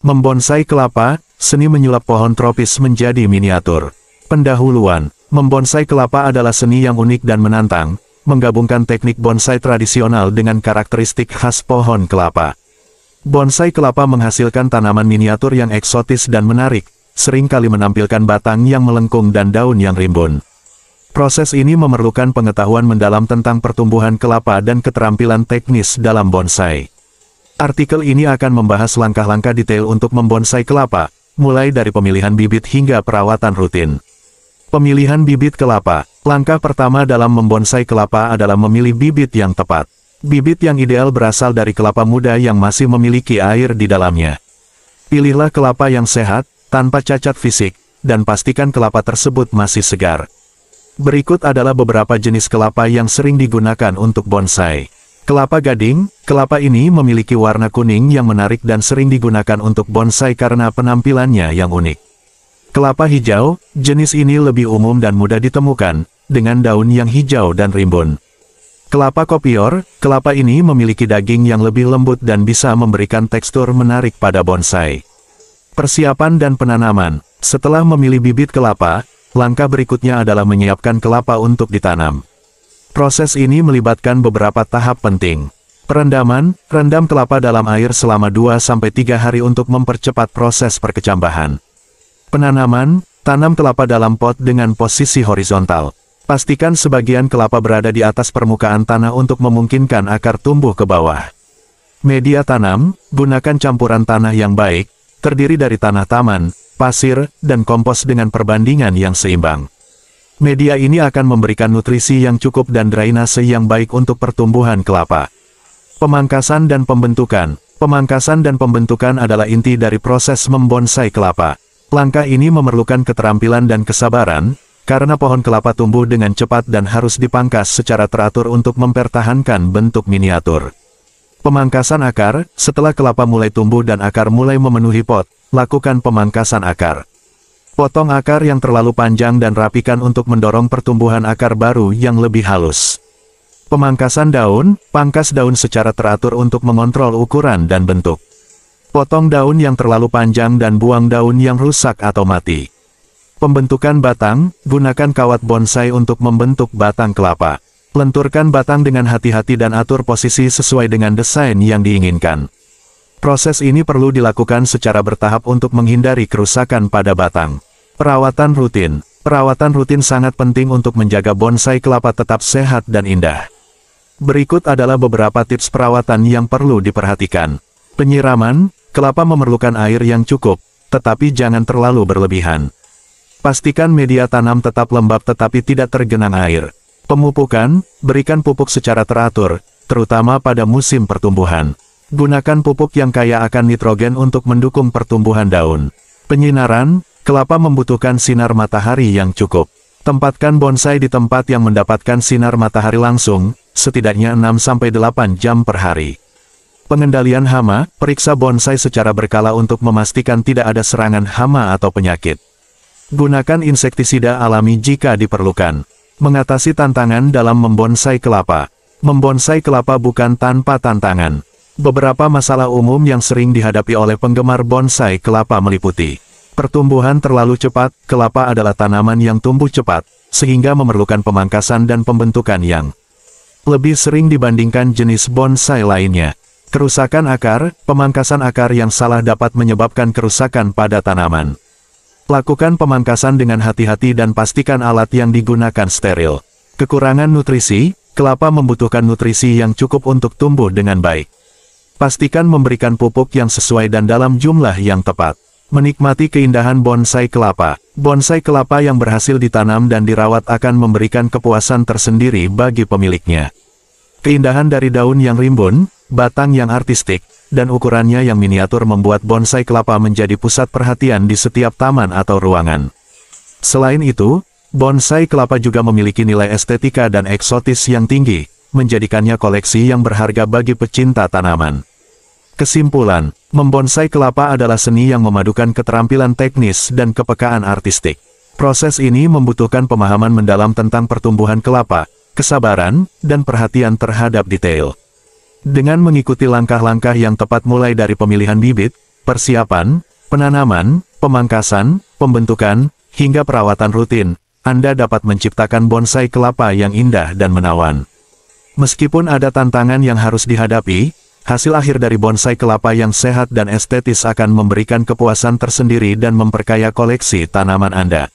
Membonsai kelapa, seni menyulap pohon tropis menjadi miniatur. Pendahuluan, membonsai kelapa adalah seni yang unik dan menantang, menggabungkan teknik bonsai tradisional dengan karakteristik khas pohon kelapa. Bonsai kelapa menghasilkan tanaman miniatur yang eksotis dan menarik, seringkali menampilkan batang yang melengkung dan daun yang rimbun. Proses ini memerlukan pengetahuan mendalam tentang pertumbuhan kelapa dan keterampilan teknis dalam bonsai. Artikel ini akan membahas langkah-langkah detail untuk membonsai kelapa, mulai dari pemilihan bibit hingga perawatan rutin. Pemilihan bibit kelapa Langkah pertama dalam membonsai kelapa adalah memilih bibit yang tepat. Bibit yang ideal berasal dari kelapa muda yang masih memiliki air di dalamnya. Pilihlah kelapa yang sehat, tanpa cacat fisik, dan pastikan kelapa tersebut masih segar. Berikut adalah beberapa jenis kelapa yang sering digunakan untuk bonsai. Kelapa gading, kelapa ini memiliki warna kuning yang menarik dan sering digunakan untuk bonsai karena penampilannya yang unik. Kelapa hijau, jenis ini lebih umum dan mudah ditemukan, dengan daun yang hijau dan rimbun. Kelapa kopior, kelapa ini memiliki daging yang lebih lembut dan bisa memberikan tekstur menarik pada bonsai. Persiapan dan penanaman Setelah memilih bibit kelapa, langkah berikutnya adalah menyiapkan kelapa untuk ditanam. Proses ini melibatkan beberapa tahap penting. Perendaman, rendam kelapa dalam air selama 2-3 hari untuk mempercepat proses perkecambahan. Penanaman, tanam kelapa dalam pot dengan posisi horizontal. Pastikan sebagian kelapa berada di atas permukaan tanah untuk memungkinkan akar tumbuh ke bawah. Media tanam, gunakan campuran tanah yang baik, terdiri dari tanah taman, pasir, dan kompos dengan perbandingan yang seimbang media ini akan memberikan nutrisi yang cukup dan drainase yang baik untuk pertumbuhan kelapa. Pemangkasan dan pembentukan Pemangkasan dan pembentukan adalah inti dari proses membonsai kelapa. Langkah ini memerlukan keterampilan dan kesabaran, karena pohon kelapa tumbuh dengan cepat dan harus dipangkas secara teratur untuk mempertahankan bentuk miniatur. Pemangkasan akar, setelah kelapa mulai tumbuh dan akar mulai memenuhi pot, lakukan pemangkasan akar. Potong akar yang terlalu panjang dan rapikan untuk mendorong pertumbuhan akar baru yang lebih halus. Pemangkasan daun, pangkas daun secara teratur untuk mengontrol ukuran dan bentuk. Potong daun yang terlalu panjang dan buang daun yang rusak atau mati. Pembentukan batang, gunakan kawat bonsai untuk membentuk batang kelapa. Lenturkan batang dengan hati-hati dan atur posisi sesuai dengan desain yang diinginkan. Proses ini perlu dilakukan secara bertahap untuk menghindari kerusakan pada batang. Perawatan rutin Perawatan rutin sangat penting untuk menjaga bonsai kelapa tetap sehat dan indah. Berikut adalah beberapa tips perawatan yang perlu diperhatikan. Penyiraman, kelapa memerlukan air yang cukup, tetapi jangan terlalu berlebihan. Pastikan media tanam tetap lembab tetapi tidak tergenang air. Pemupukan, berikan pupuk secara teratur, terutama pada musim pertumbuhan. Gunakan pupuk yang kaya akan nitrogen untuk mendukung pertumbuhan daun. Penyinaran, Kelapa membutuhkan sinar matahari yang cukup. Tempatkan bonsai di tempat yang mendapatkan sinar matahari langsung, setidaknya 6-8 jam per hari. Pengendalian hama, periksa bonsai secara berkala untuk memastikan tidak ada serangan hama atau penyakit. Gunakan insektisida alami jika diperlukan. Mengatasi tantangan dalam membonsai kelapa. Membonsai kelapa bukan tanpa tantangan. Beberapa masalah umum yang sering dihadapi oleh penggemar bonsai kelapa meliputi Pertumbuhan terlalu cepat, kelapa adalah tanaman yang tumbuh cepat, sehingga memerlukan pemangkasan dan pembentukan yang lebih sering dibandingkan jenis bonsai lainnya. Kerusakan akar, pemangkasan akar yang salah dapat menyebabkan kerusakan pada tanaman. Lakukan pemangkasan dengan hati-hati dan pastikan alat yang digunakan steril. Kekurangan nutrisi, kelapa membutuhkan nutrisi yang cukup untuk tumbuh dengan baik. Pastikan memberikan pupuk yang sesuai dan dalam jumlah yang tepat. Menikmati keindahan bonsai kelapa, bonsai kelapa yang berhasil ditanam dan dirawat akan memberikan kepuasan tersendiri bagi pemiliknya. Keindahan dari daun yang rimbun, batang yang artistik, dan ukurannya yang miniatur membuat bonsai kelapa menjadi pusat perhatian di setiap taman atau ruangan. Selain itu, bonsai kelapa juga memiliki nilai estetika dan eksotis yang tinggi, menjadikannya koleksi yang berharga bagi pecinta tanaman. Kesimpulan, membonsai kelapa adalah seni yang memadukan keterampilan teknis dan kepekaan artistik. Proses ini membutuhkan pemahaman mendalam tentang pertumbuhan kelapa, kesabaran, dan perhatian terhadap detail. Dengan mengikuti langkah-langkah yang tepat mulai dari pemilihan bibit, persiapan, penanaman, pemangkasan, pembentukan, hingga perawatan rutin, Anda dapat menciptakan bonsai kelapa yang indah dan menawan. Meskipun ada tantangan yang harus dihadapi, Hasil akhir dari bonsai kelapa yang sehat dan estetis akan memberikan kepuasan tersendiri dan memperkaya koleksi tanaman Anda.